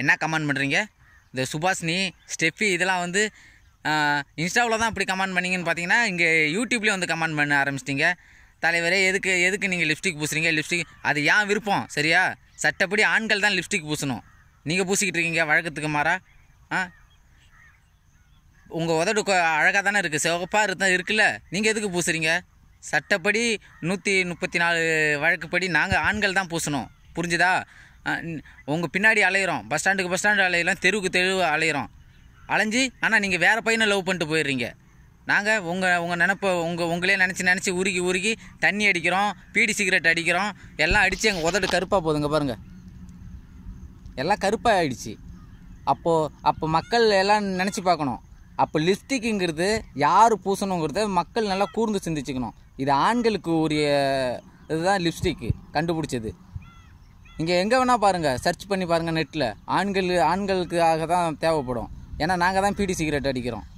என்ன கமெண்ட் பண்ணுறீங்க இந்த சுபாஷினி ஸ்டெஃபி இதெல்லாம் வந்து இன்ஸ்டாவில் தான் அப்படி கமெண்ட் பண்ணிங்கன்னு பார்த்தீங்கன்னா இங்கே யூடியூப்லேயும் வந்து கமெண்ட் பண்ண ஆரம்பிச்சிட்டிங்க தலைவரே எதுக்கு எதுக்கு நீங்கள் லிப்ஸ்டிக் பூசுறீங்க லிப்ஸ்டிக் அது ஏன் விருப்பம் சரியா சட்டப்படி ஆண்கள் தான் லிப்ஸ்டிக் பூசணும் நீங்கள் பூசிக்கிட்டு இருக்கீங்க வழக்கத்துக்கு மாறா ஆ உங்கள் உதடு அழகாக தானே இருக்குது சிவப்பாக இருந்தால் இருக்குல்ல நீங்கள் எதுக்கு பூசுறீங்க சட்டப்படி நூற்றி முப்பத்தி நாலு வழக்குப்படி நாங்கள் ஆண்கள் தான் பூசணும் புரிஞ்சுதா உங்கள் பின்னாடி அலையிறோம் பஸ் ஸ்டாண்டுக்கு பஸ் ஸ்டாண்டு அலையெல்லாம் தெருவுக்கு தெருவு அலையிறோம் அலைஞ்சு ஆனால் நீங்கள் வேறு பையனை லவ் பண்ணிட்டு போயிடுறீங்க நாங்கள் உங்கள் உங்கள் நினப்போ உங்கள் உங்களே நினச்சி நினச்சி உருகி உருகி தண்ணி அடிக்கிறோம் பீடி சிகரெட் அடிக்கிறோம் எல்லாம் அடித்து எங்கள் உதடு கருப்பாக போதுங்க பாருங்கள் எல்லாம் கருப்பாக ஆகிடுச்சு அப்போது அப்போ மக்கள் எல்லாம் நினச்சி பார்க்கணும் அப்போ லிப்ஸ்டிக்குங்கிறது யார் பூசணுங்கிறத மக்கள் நல்லா கூர்ந்து சிந்திச்சுக்கணும் இது ஆண்களுக்கு உரிய இதுதான் லிப்ஸ்டிக்கு கண்டுபிடிச்சது இங்கே எங்கே வேணால் பாருங்கள் சர்ச் பண்ணி பாருங்கள் நெட்டில் ஆண்கள் ஆண்களுக்காக தான் தேவைப்படும் ஏன்னா நாங்கள் தான் பீடி சிகரெட் அடிக்கிறோம்